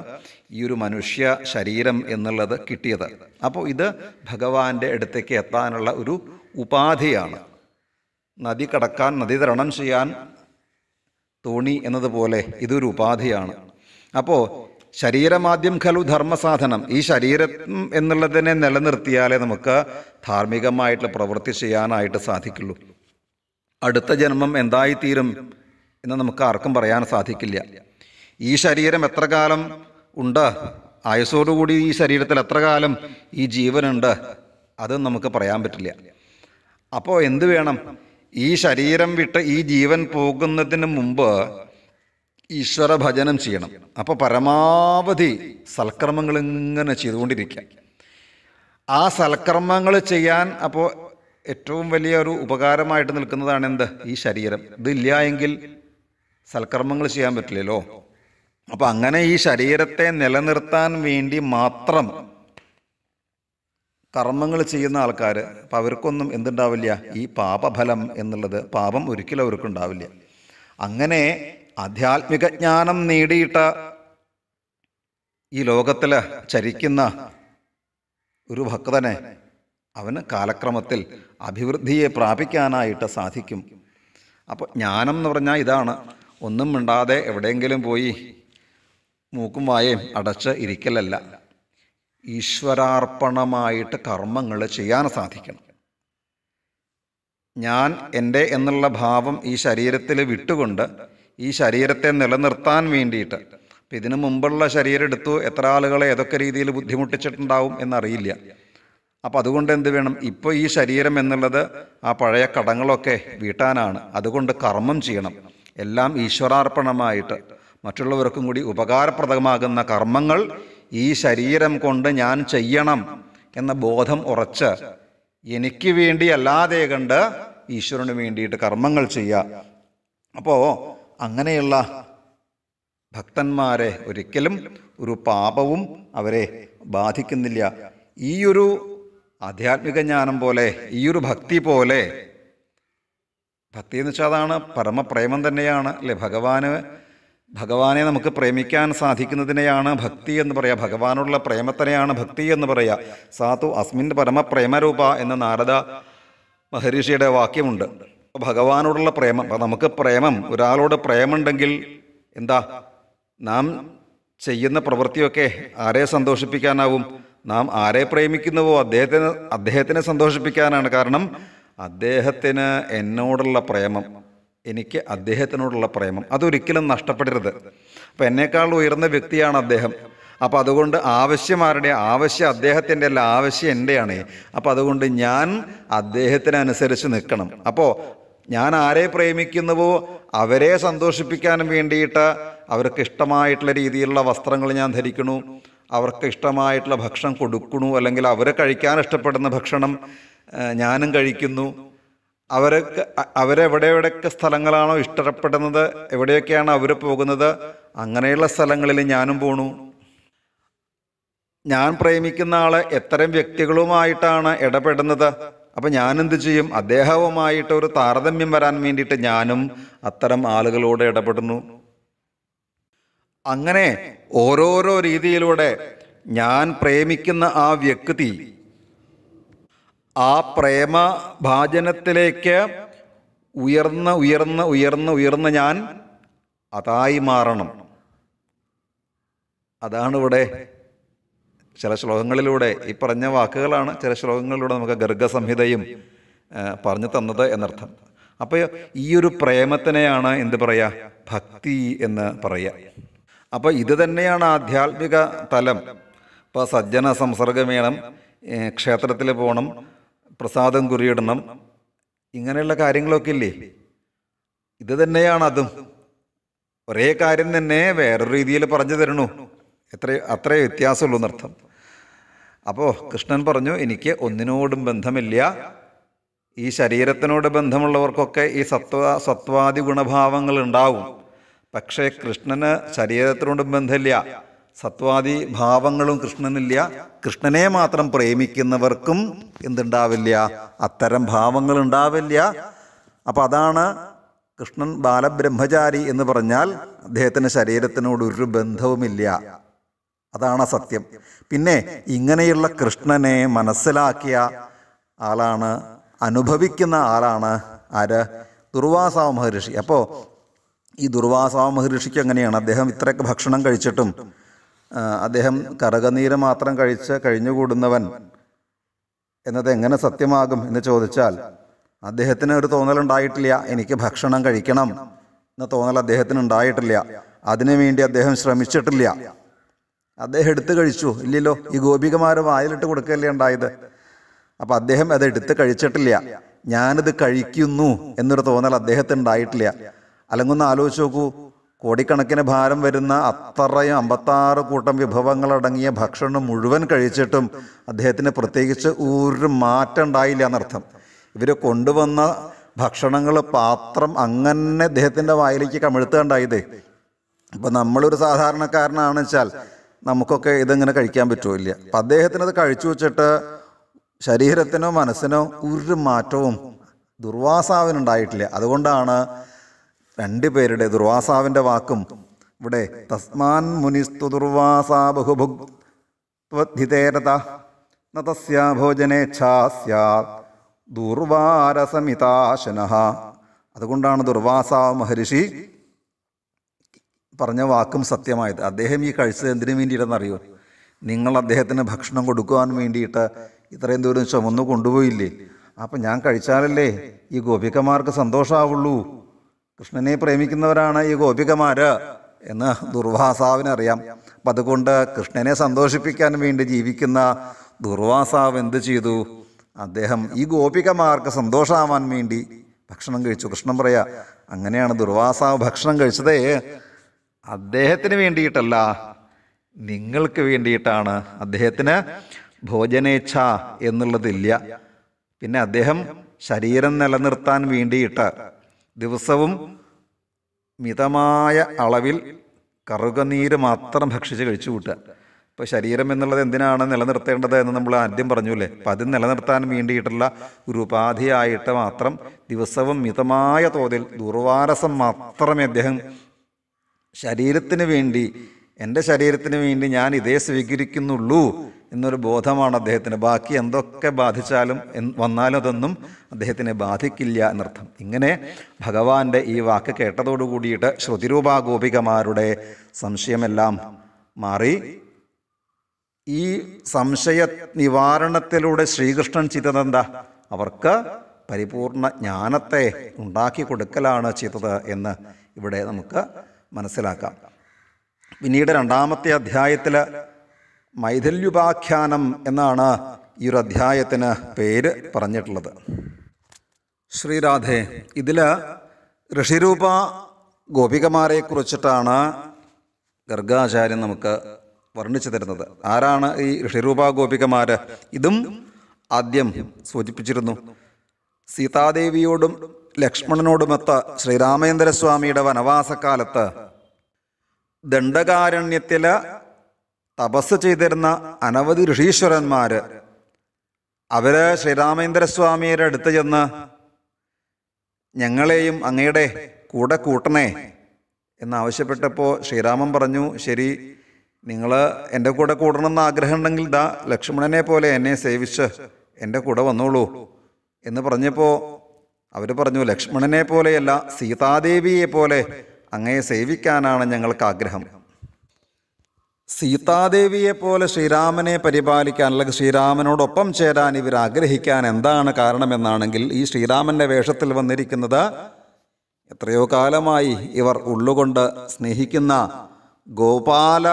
ഈ ഒരു മനുഷ്യ ശരീരം എന്നുള്ളത് കിട്ടിയത് അപ്പോൾ ഇത് ഭഗവാന്റെ അടുത്തേക്ക് എത്താനുള്ള ഒരു ഉപാധിയാണ് നദി കടക്കാൻ നദി തരണം ചെയ്യാൻ തോണി എന്നതുപോലെ ഇതൊരു ഉപാധിയാണ് അപ്പോൾ ശരീരമാദ്യം ഖലു ധർമ്മസാധനം ഈ ശരീരം എന്നുള്ളതിനെ നിലനിർത്തിയാലേ നമുക്ക് ധാർമ്മികമായിട്ടുള്ള പ്രവൃത്തി ചെയ്യാനായിട്ട് സാധിക്കുള്ളൂ അടുത്ത ജന്മം എന്തായിത്തീരും എന്ന് നമുക്ക് ആർക്കും പറയാൻ സാധിക്കില്ല ഈ ശരീരം എത്ര കാലം ഉണ്ട് ആയുസോടുകൂടി ഈ ശരീരത്തിൽ എത്ര കാലം ഈ ജീവനുണ്ട് അത് നമുക്ക് പറയാൻ പറ്റില്ല അപ്പോൾ എന്ത് വേണം ഈ ശരീരം വിട്ട് ഈ ജീവൻ പോകുന്നതിന് മുമ്പ് ഈശ്വര ഭജനം ചെയ്യണം അപ്പോൾ പരമാവധി സൽക്കർമ്മങ്ങൾ ഇങ്ങനെ ചെയ്തുകൊണ്ടിരിക്കുക ആ സൽക്കർമ്മങ്ങൾ ചെയ്യാൻ അപ്പോൾ ഏറ്റവും വലിയ ഒരു ഉപകാരമായിട്ട് നിൽക്കുന്നതാണ് എന്ത് ഈ ശരീരം ഇതില്ല എങ്കിൽ സൽക്കർമ്മങ്ങൾ ചെയ്യാൻ പറ്റില്ലല്ലോ അപ്പോൾ അങ്ങനെ ഈ ശരീരത്തെ നിലനിർത്താൻ വേണ്ടി മാത്രം കർമ്മങ്ങൾ ചെയ്യുന്ന ആൾക്കാർ അപ്പം അവർക്കൊന്നും എന്തുണ്ടാവില്ല ഈ പാപഫലം എന്നുള്ളത് പാപം ഒരിക്കലും അവർക്കുണ്ടാവില്ല അങ്ങനെ ആധ്യാത്മിക ജ്ഞാനം നേടിയിട്ട ഈ ലോകത്തിൽ ചരിക്കുന്ന ഒരു ഭക്തനെ അവന് കാലക്രമത്തിൽ അഭിവൃദ്ധിയെ പ്രാപിക്കാനായിട്ട് സാധിക്കും അപ്പോൾ ജ്ഞാനം എന്ന് പറഞ്ഞാൽ ഇതാണ് ഒന്നും മിണ്ടാതെ എവിടെയെങ്കിലും പോയി മൂക്കും വായയും അടച്ച് ഇരിക്കലല്ല ഈശ്വരാർപ്പണമായിട്ട് കർമ്മങ്ങൾ ചെയ്യാൻ സാധിക്കണം ഞാൻ എൻ്റെ എന്നുള്ള ഭാവം ഈ ശരീരത്തിൽ വിട്ടുകൊണ്ട് ഈ ശരീരത്തെ നിലനിർത്താൻ വേണ്ടിയിട്ട് അപ്പം ഇതിനു മുമ്പുള്ള ശരീരം എടുത്തു എത്ര ആളുകളെ ഏതൊക്കെ രീതിയിൽ ബുദ്ധിമുട്ടിച്ചിട്ടുണ്ടാവും എന്നറിയില്ല അപ്പം അതുകൊണ്ട് എന്ത് വേണം ഇപ്പോൾ ഈ ശരീരം എന്നുള്ളത് ആ പഴയ കടങ്ങളൊക്കെ വീട്ടാനാണ് അതുകൊണ്ട് കർമ്മം ചെയ്യണം എല്ലാം ഈശ്വരാർപ്പണമായിട്ട് മറ്റുള്ളവർക്കും കൂടി ഉപകാരപ്രദമാകുന്ന കർമ്മങ്ങൾ ഈ ശരീരം കൊണ്ട് ഞാൻ ചെയ്യണം എന്ന ബോധം ഉറച്ച് എനിക്ക് വേണ്ടി അല്ലാതെ കണ്ട് ഈശ്വരന് വേണ്ടിയിട്ട് കർമ്മങ്ങൾ ചെയ്യുക അപ്പോൾ അങ്ങനെയുള്ള ഭക്തന്മാരെ ഒരിക്കലും ഒരു പാപവും അവരെ ബാധിക്കുന്നില്ല ഈയൊരു ആധ്യാത്മിക ജ്ഞാനം പോലെ ഈയൊരു ഭക്തി പോലെ ഭക്തി എന്ന് വെച്ചാൽ അതാണ് പരമപ്രേമം തന്നെയാണ് അല്ലെ ഭഗവാന് ഭഗവാനെ നമുക്ക് പ്രേമിക്കാൻ സാധിക്കുന്നതിനെയാണ് ഭക്തി എന്ന് പറയുക ഭഗവാനുള്ള പ്രേമത്തിനെയാണ് ഭക്തി എന്ന് പറയുക സാത്തു അസ്മിൻ പരമപ്രേമരൂപ എന്ന നാരദ മഹർഷിയുടെ വാക്യമുണ്ട് ഭഗവാനോടുള്ള പ്രേമം നമുക്ക് പ്രേമം ഒരാളോട് പ്രേമുണ്ടെങ്കിൽ എന്താ നാം ചെയ്യുന്ന പ്രവൃത്തിയൊക്കെ ആരെ സന്തോഷിപ്പിക്കാനാവും നാം ആരെ പ്രേമിക്കുന്നുവോ അദ്ദേഹത്തിന് അദ്ദേഹത്തിനെ സന്തോഷിപ്പിക്കാനാണ് കാരണം അദ്ദേഹത്തിന് എന്നോടുള്ള പ്രേമം എനിക്ക് അദ്ദേഹത്തിനോടുള്ള പ്രേമം അതൊരിക്കലും നഷ്ടപ്പെടരുത് അപ്പം എന്നേക്കാൾ ഉയർന്ന വ്യക്തിയാണ് അദ്ദേഹം അപ്പം അതുകൊണ്ട് ആവശ്യം ആരുടെ ആവശ്യം അദ്ദേഹത്തിൻ്റെ അല്ല ആവശ്യം എൻ്റെയാണേ അപ്പം അതുകൊണ്ട് ഞാൻ അദ്ദേഹത്തിനനുസരിച്ച് നിൽക്കണം അപ്പോൾ ഞാൻ ആരെ പ്രേമിക്കുന്നുവോ അവരെ സന്തോഷിപ്പിക്കാൻ വേണ്ടിയിട്ട് അവർക്ക് ഇഷ്ടമായിട്ടുള്ള രീതിയിലുള്ള വസ്ത്രങ്ങൾ ഞാൻ ധരിക്കണു അവർക്ക് ഇഷ്ടമായിട്ടുള്ള ഭക്ഷണം കൊടുക്കണു അല്ലെങ്കിൽ അവർ കഴിക്കാൻ ഇഷ്ടപ്പെടുന്ന ഭക്ഷണം ഞാനും കഴിക്കുന്നു അവർക്ക് അവരെവിടെ എവിടെയൊക്കെ സ്ഥലങ്ങളാണോ ഇഷ്ടപ്പെടുന്നത് എവിടെയൊക്കെയാണ് അവർ പോകുന്നത് അങ്ങനെയുള്ള സ്ഥലങ്ങളിൽ ഞാനും പോണു ഞാൻ പ്രേമിക്കുന്ന ആളെ എത്തരം വ്യക്തികളുമായിട്ടാണ് ഇടപെടുന്നത് അപ്പം ഞാനെന്ത് ചെയ്യും അദ്ദേഹവുമായിട്ട് ഒരു താരതമ്യം വരാൻ വേണ്ടിയിട്ട് ഞാനും അത്തരം ആളുകളോട് ഇടപെടുന്നു അങ്ങനെ ഓരോരോ രീതിയിലൂടെ ഞാൻ പ്രേമിക്കുന്ന ആ വ്യക്തി ആ പ്രേമ ഭാജനത്തിലേക്ക് ഉയർന്ന് ഉയർന്ന് ഉയർന്ന് ഉയർന്ന് ഞാൻ അതായി മാറണം അതാണ് ഇവിടെ ചില ശ്ലോകങ്ങളിലൂടെ ഈ പറഞ്ഞ വാക്കുകളാണ് ചില ശ്ലോകങ്ങളിലൂടെ നമുക്ക് ഗർഗസംഹിതയും പറഞ്ഞു തന്നത് എന്നർത്ഥം അപ്പോൾ ഈ ഒരു പ്രേമത്തിനെയാണ് എന്ത് പറയുക ഭക്തി എന്ന് പറയുക അപ്പോൾ ഇത് തന്നെയാണ് ആധ്യാത്മിക തലം ഇപ്പോൾ സജ്ജന സംസർഗം വേണം ക്ഷേത്രത്തിൽ പോകണം പ്രസാദം കുറിയിടണം ഇങ്ങനെയുള്ള കാര്യങ്ങളൊക്കെ ഇല്ലേ ഇത് അതും ഒരേ കാര്യം തന്നെ വേറൊരു രീതിയിൽ പറഞ്ഞു തരണു എത്ര അത്രേ വ്യത്യാസമുള്ളൂ എന്നർത്ഥം അപ്പോൾ കൃഷ്ണൻ പറഞ്ഞു എനിക്ക് ഒന്നിനോടും ബന്ധമില്ല ഈ ശരീരത്തിനോട് ബന്ധമുള്ളവർക്കൊക്കെ ഈ സത്വ സത്വാദി ഗുണഭാവങ്ങൾ ഉണ്ടാവും പക്ഷേ കൃഷ്ണന് ശരീരത്തിനോടും ബന്ധമില്ല സത്വാദി ഭാവങ്ങളും കൃഷ്ണനില്ല കൃഷ്ണനെ മാത്രം പ്രേമിക്കുന്നവർക്കും എന്തുണ്ടാവില്ല അത്തരം ഭാവങ്ങൾ ഉണ്ടാവില്ല അപ്പം അതാണ് കൃഷ്ണൻ ബാലബ്രഹ്മചാരി എന്ന് പറഞ്ഞാൽ അദ്ദേഹത്തിന് ശരീരത്തിനോട് ഒരു ബന്ധവുമില്ല അതാണ് സത്യം പിന്നെ ഇങ്ങനെയുള്ള കൃഷ്ണനെ മനസ്സിലാക്കിയ ആളാണ് അനുഭവിക്കുന്ന ആളാണ് ആര് ദുർവാസാവ് മഹർഷി അപ്പോൾ ഈ ദുർവാസാവ് മഹർഷിക്ക് എങ്ങനെയാണ് അദ്ദേഹം ഇത്രയൊക്കെ ഭക്ഷണം കഴിച്ചിട്ടും അദ്ദേഹം കറകനീര് മാത്രം കഴിച്ച് കഴിഞ്ഞുകൂടുന്നവൻ എന്നത് എങ്ങനെ സത്യമാകും എന്ന് ചോദിച്ചാൽ അദ്ദേഹത്തിന് ഒരു തോന്നലുണ്ടായിട്ടില്ല എനിക്ക് ഭക്ഷണം കഴിക്കണം എന്ന തോന്നൽ അദ്ദേഹത്തിന് ഉണ്ടായിട്ടില്ല അതിനു വേണ്ടി അദ്ദേഹം ശ്രമിച്ചിട്ടില്ല അദ്ദേഹം എടുത്ത് കഴിച്ചു ഇല്ലല്ലോ ഈ ഗോപികമാര് വായിലിട്ട് കൊടുക്കല്ലേ ഉണ്ടായത് അപ്പം അദ്ദേഹം അത് എടുത്ത് കഴിച്ചിട്ടില്ല ഞാനിത് കഴിക്കുന്നു എന്നൊരു തോന്നൽ അദ്ദേഹത്തിന് ഉണ്ടായിട്ടില്ല ഒന്ന് ആലോചിച്ച് നോക്കൂ കോടിക്കണക്കിന് ഭാരം വരുന്ന അത്രയും അമ്പത്താറ് കൂട്ടം വിഭവങ്ങളടങ്ങിയ ഭക്ഷണം മുഴുവൻ കഴിച്ചിട്ടും അദ്ദേഹത്തിന് പ്രത്യേകിച്ച് ഒരു മാറ്റം ഉണ്ടായില്ല എന്നർത്ഥം ഇവർ കൊണ്ടുവന്ന ഭക്ഷണങ്ങൾ പാത്രം അങ്ങനെ അദ്ദേഹത്തിൻ്റെ വായിലേക്ക് കമിഴ്ത്തുകയുണ്ടായത് ഇപ്പം നമ്മളൊരു സാധാരണക്കാരനാണെന്ന് വെച്ചാൽ നമുക്കൊക്കെ ഇതെങ്ങനെ കഴിക്കാൻ പറ്റുമോ ഇല്ല അപ്പം അദ്ദേഹത്തിന് അത് കഴിച്ചു വെച്ചിട്ട് ശരീരത്തിനോ മനസ്സിനോ ഒരു മാറ്റവും ദുർവാസാവിനുണ്ടായിട്ടില്ല അതുകൊണ്ടാണ് രണ്ടുപേരുടെ ദുർവാസാവിൻ്റെ വാക്കും ഇവിടെ തസ്മാൻ മുനിസ്തു ദുർവാസാ ബഹുഭുക്തേരത നതസ്യാ ഭോജനേച്ഛാ സ്യാത് ദുർവാരസമിതാശന അതുകൊണ്ടാണ് ദുർവാസാവ് മഹർഷി പറഞ്ഞ വാക്കും സത്യമായത് അദ്ദേഹം ഈ കഴിച്ചത് എന്തിനു വേണ്ടിയിട്ടെന്നറിയോ നിങ്ങൾ അദ്ദേഹത്തിന് ഭക്ഷണം കൊടുക്കുവാൻ വേണ്ടിയിട്ട് ഇത്രയും ദൂരം ചുമന്നു കൊണ്ടുപോയില്ലേ അപ്പം ഞാൻ കഴിച്ചാലല്ലേ ഈ ഗോപികമാർക്ക് സന്തോഷമാവുള്ളൂ കൃഷ്ണനെ പ്രേമിക്കുന്നവരാണ് ഈ ഗോപികമാർ എന്ന് ദുർവാസാവിനറിയാം അപ്പം അതുകൊണ്ട് കൃഷ്ണനെ സന്തോഷിപ്പിക്കാൻ വേണ്ടി ജീവിക്കുന്ന ദുർവാസാവ് എന്ത് ചെയ്തു അദ്ദേഹം ഈ ഗോപികമാർക്ക് സന്തോഷമാവാൻ വേണ്ടി ഭക്ഷണം കഴിച്ചു കൃഷ്ണൻ പറയാ അങ്ങനെയാണ് ദുർവാസാവ് ഭക്ഷണം കഴിച്ചതേ അദ്ദേഹത്തിന് വേണ്ടിയിട്ടല്ല നിങ്ങൾക്ക് വേണ്ടിയിട്ടാണ് അദ്ദേഹത്തിന് ഭോജനേച്ഛ എന്നുള്ളതില്ല പിന്നെ അദ്ദേഹം ശരീരം നിലനിർത്താൻ വേണ്ടിയിട്ട് ദിവസവും മിതമായ അളവിൽ കറുകനീര് മാത്രം ഭക്ഷിച്ച് കഴിച്ചു കൂട്ടുക ഇപ്പോൾ ശരീരം എന്നുള്ളത് എന്തിനാണ് നിലനിർത്തേണ്ടത് എന്ന് നമ്മൾ ആദ്യം പറഞ്ഞു അല്ലേ അപ്പം അത് നിലനിർത്താൻ വേണ്ടിയിട്ടുള്ള ഒരു ഉപാധിയായിട്ട് മാത്രം ദിവസവും മിതമായ തോതിൽ ദുർവാരസം മാത്രമേ അദ്ദേഹം ശരീരത്തിന് വേണ്ടി എൻ്റെ ശരീരത്തിന് വേണ്ടി ഞാൻ ഇതേ സ്വീകരിക്കുന്നുള്ളൂ എന്നൊരു ബോധമാണ് അദ്ദേഹത്തിന് ബാക്കി എന്തൊക്കെ ബാധിച്ചാലും വന്നാലും അതൊന്നും അദ്ദേഹത്തിനെ ബാധിക്കില്ല എന്നർത്ഥം ഇങ്ങനെ ഭഗവാന്റെ ഈ വാക്ക് കേട്ടതോടു കൂടിയിട്ട് ശ്രുതിരൂപാ ഗോപികമാരുടെ സംശയമെല്ലാം മാറി ഈ സംശയ നിവാരണത്തിലൂടെ ശ്രീകൃഷ്ണൻ ചെയ്തത് എന്താ അവർക്ക് പരിപൂർണ ജ്ഞാനത്തെ ഉണ്ടാക്കി കൊടുക്കലാണ് ചെയ്തത് എന്ന് ഇവിടെ നമുക്ക് മനസ്സിലാക്കാം പിന്നീട് രണ്ടാമത്തെ അധ്യായത്തിൽ മൈഥല്യുപാഖ്യാനം എന്നാണ് ഈ ഒരു അധ്യായത്തിന് പേര് പറഞ്ഞിട്ടുള്ളത് ശ്രീരാധേ ഇതിൽ ഋഷിരൂപ ഗോപികമാരെ കുറിച്ചിട്ടാണ് ഗർഗാചാര്യൻ നമുക്ക് വർണ്ണിച്ചു തരുന്നത് ആരാണ് ഈ ഋഷിരൂപ ഗോപികമാർ ഇതും ആദ്യം സൂചിപ്പിച്ചിരുന്നു സീതാദേവിയോടും ലക്ഷ്മണനോടുമൊത്ത് ശ്രീരാമേന്ദ്രസ്വാമിയുടെ വനവാസക്കാലത്ത് ദണ്ഡകാരണ്യത്തില് തപസ് ചെയ്തിരുന്ന അനവധി ഋഷീശ്വരന്മാർ അവർ ശ്രീരാമേന്ദ്രസ്വാമിയുടെ അടുത്ത് ചെന്ന് ഞങ്ങളെയും അങ്ങയുടെ കൂടെ കൂട്ടണേ എന്നാവശ്യപ്പെട്ടപ്പോൾ ശ്രീരാമൻ പറഞ്ഞു ശരി നിങ്ങൾ എൻ്റെ കൂടെ കൂടണമെന്ന് ഉണ്ടെങ്കിൽ ദാ ലക്ഷ്മണനെ പോലെ എന്നെ സേവിച്ച് എൻ്റെ കൂടെ വന്നോളൂ എന്ന് പറഞ്ഞപ്പോൾ അവർ പറഞ്ഞു ലക്ഷ്മണനെ പോലെയല്ല സീതാദേവിയെ പോലെ അങ്ങയെ സേവിക്കാനാണ് ഞങ്ങൾക്ക് ആഗ്രഹം സീതാദേവിയെ പോലെ ശ്രീരാമനെ പരിപാലിക്കാൻ അല്ലെങ്കിൽ ശ്രീരാമനോടൊപ്പം ചേരാൻ ഇവർ ആഗ്രഹിക്കാൻ എന്താണ് കാരണമെന്നാണെങ്കിൽ ഈ ശ്രീരാമൻ്റെ വേഷത്തിൽ വന്നിരിക്കുന്നത് എത്രയോ കാലമായി ഇവർ ഉള്ളുകൊണ്ട് സ്നേഹിക്കുന്ന ഗോപാല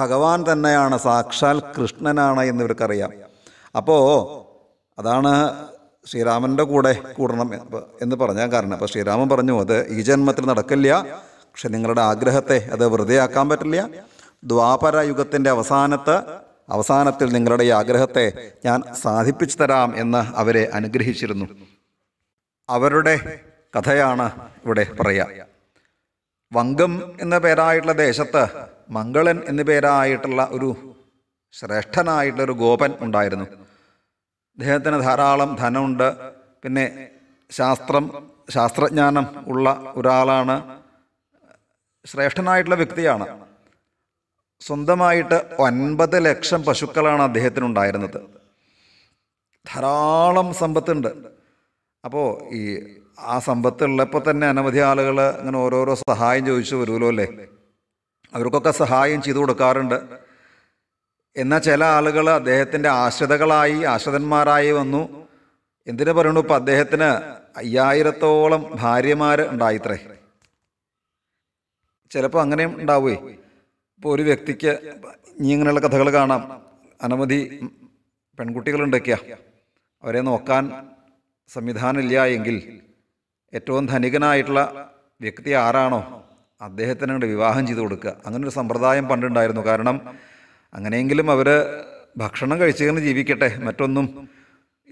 ഭഗവാൻ തന്നെയാണ് സാക്ഷാൽ കൃഷ്ണനാണ് എന്നിവർക്കറിയാം അപ്പോൾ അതാണ് ശ്രീരാമൻ്റെ കൂടെ കൂടണം എന്ന് പറഞ്ഞാൽ കാരണം അപ്പോൾ ശ്രീരാമൻ പറഞ്ഞു അത് ഈ ജന്മത്തിൽ നടക്കില്ല പക്ഷെ നിങ്ങളുടെ ആഗ്രഹത്തെ അത് വെറുതെ ആക്കാൻ പറ്റില്ല ദ്വാപര യുഗത്തിൻ്റെ അവസാനത്ത് അവസാനത്തിൽ നിങ്ങളുടെ ഈ ആഗ്രഹത്തെ ഞാൻ സാധിപ്പിച്ചു തരാം എന്ന് അവരെ അനുഗ്രഹിച്ചിരുന്നു അവരുടെ കഥയാണ് ഇവിടെ പറയുക വങ്കം എന്ന പേരായിട്ടുള്ള ദേശത്ത് മംഗളൻ എന്ന പേരായിട്ടുള്ള ഒരു ശ്രേഷ്ഠനായിട്ടുള്ള ഒരു ഗോപൻ ഉണ്ടായിരുന്നു അദ്ദേഹത്തിന് ധാരാളം ധനമുണ്ട് പിന്നെ ശാസ്ത്രം ശാസ്ത്രജ്ഞാനം ഉള്ള ഒരാളാണ് ശ്രേഷ്ഠനായിട്ടുള്ള വ്യക്തിയാണ് സ്വന്തമായിട്ട് ഒൻപത് ലക്ഷം പശുക്കളാണ് അദ്ദേഹത്തിനുണ്ടായിരുന്നത് ധാരാളം സമ്പത്തുണ്ട് അപ്പോൾ ഈ ആ സമ്പത്തുള്ളപ്പോൾ തന്നെ അനവധി ആളുകൾ അങ്ങനെ ഓരോരോ സഹായം ചോദിച്ചു വരുമല്ലോ അല്ലേ അവർക്കൊക്കെ സഹായം ചെയ്തു കൊടുക്കാറുണ്ട് എന്നാൽ ചില ആളുകൾ അദ്ദേഹത്തിൻ്റെ ആശ്രിതകളായി ആശ്രിതന്മാരായി വന്നു എന്തിനു പറയുന്നു ഇപ്പം അദ്ദേഹത്തിന് അയ്യായിരത്തോളം ഭാര്യമാർ ഉണ്ടായിത്രേ ചിലപ്പോൾ അങ്ങനെയും ഉണ്ടാവുകയെ ഇപ്പോൾ ഒരു വ്യക്തിക്ക് ഇനി ഇങ്ങനെയുള്ള കഥകൾ കാണാം അനവധി പെൺകുട്ടികളുണ്ടൊക്കെയാ അവരെ നോക്കാൻ സംവിധാനമില്ല എങ്കിൽ ഏറ്റവും ധനികനായിട്ടുള്ള വ്യക്തി ആരാണോ അദ്ദേഹത്തിനങ്ങോട്ട് വിവാഹം ചെയ്തു കൊടുക്കുക അങ്ങനൊരു സമ്പ്രദായം പണ്ടുണ്ടായിരുന്നു കാരണം അങ്ങനെയെങ്കിലും അവർ ഭക്ഷണം കഴിച്ചതിന് ജീവിക്കട്ടെ മറ്റൊന്നും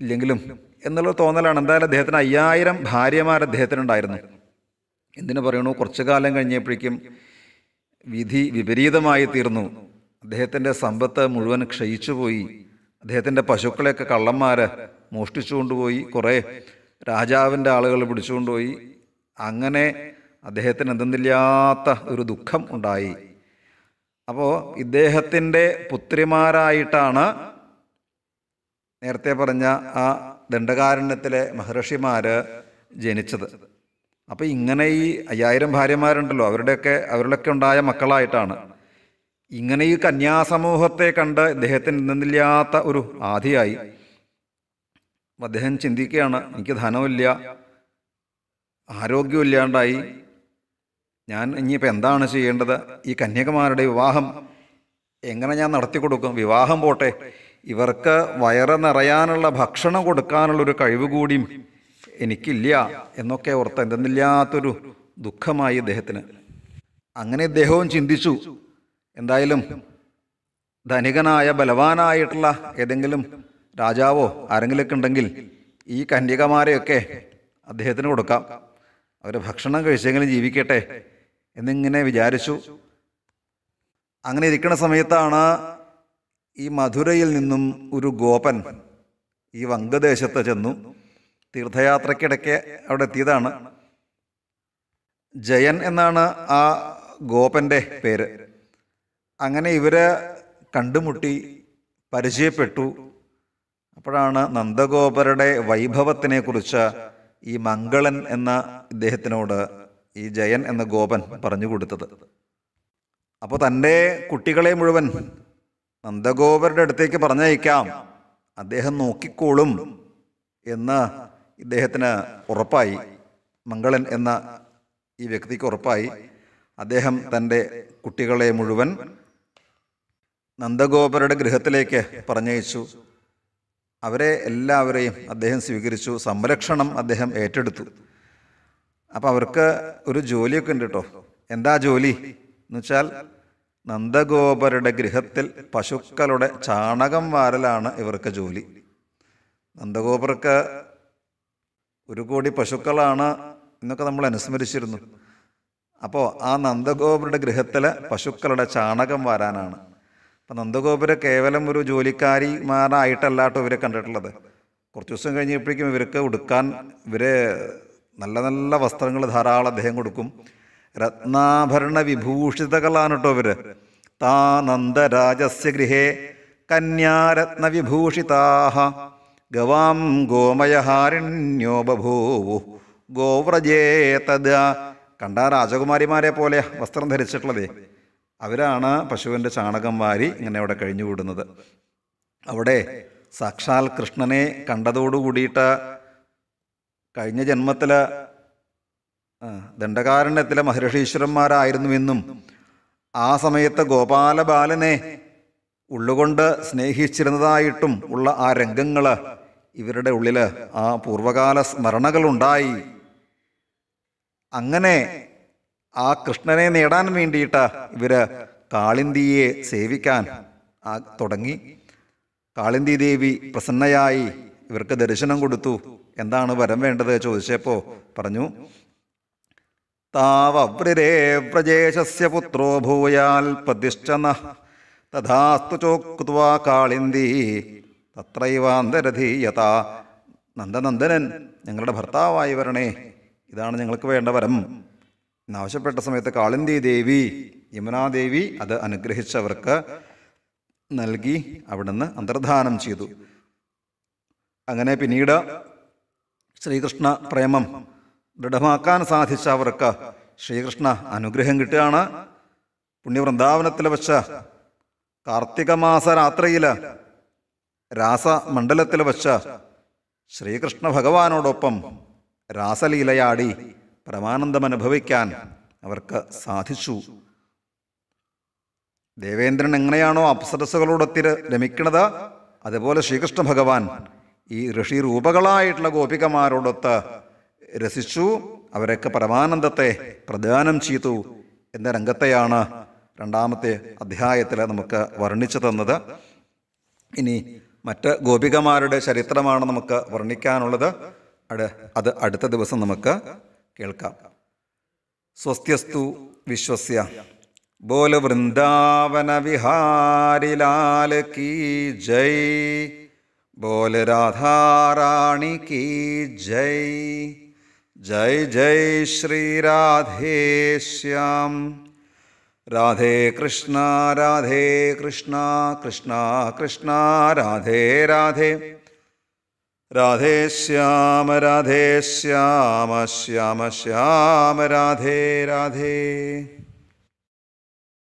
ഇല്ലെങ്കിലും എന്നുള്ള തോന്നലാണ് എന്തായാലും അദ്ദേഹത്തിന് അയ്യായിരം ഭാര്യമാർ അദ്ദേഹത്തിനുണ്ടായിരുന്നു എന്തിനു പറയണു കുറച്ചു കാലം കഴിഞ്ഞപ്പോഴേക്കും വിധി വിപരീതമായി തീർന്നു അദ്ദേഹത്തിൻ്റെ സമ്പത്ത് മുഴുവൻ ക്ഷയിച്ചുപോയി അദ്ദേഹത്തിൻ്റെ പശുക്കളെയൊക്കെ കള്ളന്മാർ മോഷ്ടിച്ചുകൊണ്ടുപോയി കുറേ രാജാവിൻ്റെ ആളുകൾ പിടിച്ചുകൊണ്ടുപോയി അങ്ങനെ അദ്ദേഹത്തിന് എന്തെന്നില്ലാത്ത ഒരു ദുഃഖം ഉണ്ടായി അപ്പോൾ ഇദ്ദേഹത്തിൻ്റെ പുത്രിമാരായിട്ടാണ് നേരത്തെ പറഞ്ഞ ആ ദണ്ഡകാരണ്യത്തിലെ മഹർഷിമാർ ജനിച്ചത് അപ്പോൾ ഇങ്ങനെ ഈ അയ്യായിരം ഭാര്യമാരുണ്ടല്ലോ അവരുടെയൊക്കെ അവരുടെയൊക്കെ ഉണ്ടായ മക്കളായിട്ടാണ് ഇങ്ങനെ ഈ കന്യാസമൂഹത്തെ കണ്ട് ഇദ്ദേഹത്തിന് നിന്നില്ലാത്ത ഒരു ആധിയായി അദ്ദേഹം ചിന്തിക്കുകയാണ് എനിക്ക് ധനമില്ല ആരോഗ്യമില്ലാണ്ടായി ഞാൻ ഇനിയിപ്പോൾ എന്താണ് ചെയ്യേണ്ടത് ഈ കന്യകമാരുടെ വിവാഹം എങ്ങനെ ഞാൻ നടത്തി കൊടുക്കും വിവാഹം പോട്ടെ ഇവർക്ക് വയറ് നിറയാനുള്ള ഭക്ഷണം കൊടുക്കാനുള്ളൊരു കഴിവ് കൂടിയും എനിക്കില്ല എന്നൊക്കെ ഓർത്ത് എന്തെന്നില്ലാത്തൊരു ദുഃഖമായി ഇദ്ദേഹത്തിന് അങ്ങനെ ഇദ്ദേഹവും ചിന്തിച്ചു എന്തായാലും ധനികനായ ബലവാനായിട്ടുള്ള ഏതെങ്കിലും രാജാവോ ആരെങ്കിലുമൊക്കെ ഉണ്ടെങ്കിൽ ഈ കന്യകമാരെയൊക്കെ അദ്ദേഹത്തിന് കൊടുക്കാം അവർ ഭക്ഷണം കഴിച്ചെങ്കിലും ജീവിക്കട്ടെ എന്നിങ്ങനെ വിചാരിച്ചു അങ്ങനെ ഇരിക്കുന്ന സമയത്താണ് ഈ മധുരയിൽ നിന്നും ഒരു ഗോപൻ ഈ വങ്കദേശത്ത് ചെന്നു തീർത്ഥയാത്രയ്ക്കിടയ്ക്ക് അവിടെ എത്തിയതാണ് ജയൻ എന്നാണ് ആ ഗോപൻ്റെ പേര് അങ്ങനെ ഇവരെ കണ്ടുമുട്ടി പരിചയപ്പെട്ടു അപ്പോഴാണ് നന്ദഗോപരുടെ വൈഭവത്തിനെക്കുറിച്ച് ഈ മംഗളൻ എന്ന ഇദ്ദേഹത്തിനോട് ഈ ജയൻ എന്ന ഗോപൻ പറഞ്ഞു കൊടുത്തത് അപ്പോൾ തൻ്റെ കുട്ടികളെ മുഴുവൻ നന്ദഗോപരുടെ അടുത്തേക്ക് പറഞ്ഞയക്കാം അദ്ദേഹം നോക്കിക്കോളും എന്ന് ഇദ്ദേഹത്തിന് ഉറപ്പായി മംഗളൻ എന്ന ഈ വ്യക്തിക്ക് ഉറപ്പായി അദ്ദേഹം തൻ്റെ കുട്ടികളെ മുഴുവൻ നന്ദഗോപരുടെ ഗൃഹത്തിലേക്ക് പറഞ്ഞയച്ചു അവരെ എല്ലാവരെയും അദ്ദേഹം സ്വീകരിച്ചു സംരക്ഷണം അദ്ദേഹം ഏറ്റെടുത്തു അപ്പം അവർക്ക് ഒരു ജോലിയൊക്കെ ഉണ്ട് കേട്ടോ എന്താ ജോലി എന്ന് വെച്ചാൽ നന്ദഗോപരുടെ ഗൃഹത്തിൽ പശുക്കളുടെ ചാണകം വാരലാണ് ഇവർക്ക് ജോലി നന്ദഗോപർക്ക് ഒരു കോടി പശുക്കളാണ് എന്നൊക്കെ നമ്മൾ അനുസ്മരിച്ചിരുന്നു അപ്പോൾ ആ നന്ദഗോപരുടെ ഗൃഹത്തിലെ പശുക്കളുടെ ചാണകം വാരാനാണ് അപ്പം നന്ദഗോപുര കേവലം ഒരു ജോലിക്കാരിമാരായിട്ടല്ലാട്ടോ ഇവരെ കണ്ടിട്ടുള്ളത് കുറച്ച് ദിവസം കഴിഞ്ഞപ്പോഴേക്കും ഇവർക്ക് ഉടുക്കാൻ ഇവരെ നല്ല നല്ല വസ്ത്രങ്ങൾ ധാരാളം അദ്ദേഹം കൊടുക്കും രത്നാഭരണ വിഭൂഷിതകളാണ് കേട്ടോ അവർ താ നന്ദരാജസ്യ ഗൃഹേ കന്യാരത്ന വിഭൂഷിതാഹ ഗവാം ഗോമയഹാരണ്യോ ഗോവ്രജേതദ കണ്ട രാജകുമാരിമാരെ പോലെ വസ്ത്രം ധരിച്ചിട്ടുള്ളതേ അവരാണ് പശുവിൻ്റെ ചാണകം വാരി ഇങ്ങനെ അവിടെ കഴിഞ്ഞുകൂടുന്നത് അവിടെ സാക്ഷാൽ കൃഷ്ണനെ കണ്ടതോടുകൂടിയിട്ട് കഴിഞ്ഞ ജന്മത്തിലെ ദണ്ഡകാരണ്യത്തിലെ മഹർഷീശ്വരന്മാരായിരുന്നുവെന്നും എന്നും ആ സമയത്ത് ഗോപാലബാലനെ ഉള്ളുകൊണ്ട് സ്നേഹിച്ചിരുന്നതായിട്ടും ഉള്ള ആ രംഗങ്ങൾ ഇവരുടെ ഉള്ളിൽ ആ പൂർവകാല സ്മരണകളുണ്ടായി അങ്ങനെ ആ കൃഷ്ണനെ നേടാൻ വേണ്ടിയിട്ട് ഇവർ കാളിന്തിയെ സേവിക്കാൻ തുടങ്ങി കാളിന്തി ദേവി പ്രസന്നയായി ഇവർക്ക് ദർശനം കൊടുത്തു എന്താണ് വരം വേണ്ടത് ചോദിച്ചപ്പോ പറഞ്ഞു താവ്രിരേ പ്രജേശസ്യ പുത്രോ ഭൂയാൽ പ്രതിഷ്ഠന തഥാസ്തു ചോക്വാ കാളിന്തി തത്രൈവാന്തരധീയത നന്ദനന്ദനൻ ഞങ്ങളുടെ ഭർത്താവായി വരണേ ഇതാണ് ഞങ്ങൾക്ക് വേണ്ട വരം എന്നാവശ്യപ്പെട്ട സമയത്ത് കാളിന്തി ദേവി യമുനാദേവി അത് അനുഗ്രഹിച്ചവർക്ക് നൽകി അവിടുന്ന് അന്തർധാനം ചെയ്തു അങ്ങനെ പിന്നീട് ശ്രീകൃഷ്ണ പ്രേമം ദൃഢമാക്കാൻ സാധിച്ച അവർക്ക് ശ്രീകൃഷ്ണ അനുഗ്രഹം കിട്ടുകയാണ് പുണ്യവൃന്ദാവനത്തിൽ വച്ച കാർത്തികമാസ രാത്രിയിൽ രാസമണ്ഡലത്തിൽ വച്ച ശ്രീകൃഷ്ണ ഭഗവാനോടൊപ്പം രാസലീലയാടി പരമാനന്ദം അനുഭവിക്കാൻ അവർക്ക് സാധിച്ചു ദേവേന്ദ്രൻ എങ്ങനെയാണോ അപ്സരസുകളോടൊത്തിരി രമിക്കണത് അതുപോലെ ശ്രീകൃഷ്ണ ഭഗവാൻ ഈ ഋഷി രൂപകളായിട്ടുള്ള ഗോപികമാരോടൊത്ത് രസിച്ചു അവരൊക്കെ പരമാനന്ദത്തെ പ്രദാനം ചെയ്തു എന്ന രംഗത്തെയാണ് രണ്ടാമത്തെ അധ്യായത്തിൽ നമുക്ക് വർണ്ണിച്ചു തന്നത് ഇനി മറ്റ് ഗോപികമാരുടെ ചരിത്രമാണ് നമുക്ക് വർണ്ണിക്കാനുള്ളത് അത് അടുത്ത ദിവസം നമുക്ക് കേൾക്കാം സ്വസ്ത്യസ്തു വിശ്വസ്യ ബോല വൃന്ദാവന വിഹാരിലാൽ കീ ജയ് बोल राधा रानी की जय जय जय श्री राधे श्याम राधे कृष्णा राधे कृष्णा कृष्णा कृष्णा राधे राधे राधे श्याम राधे श्याम श्याम श्याम राधे राधे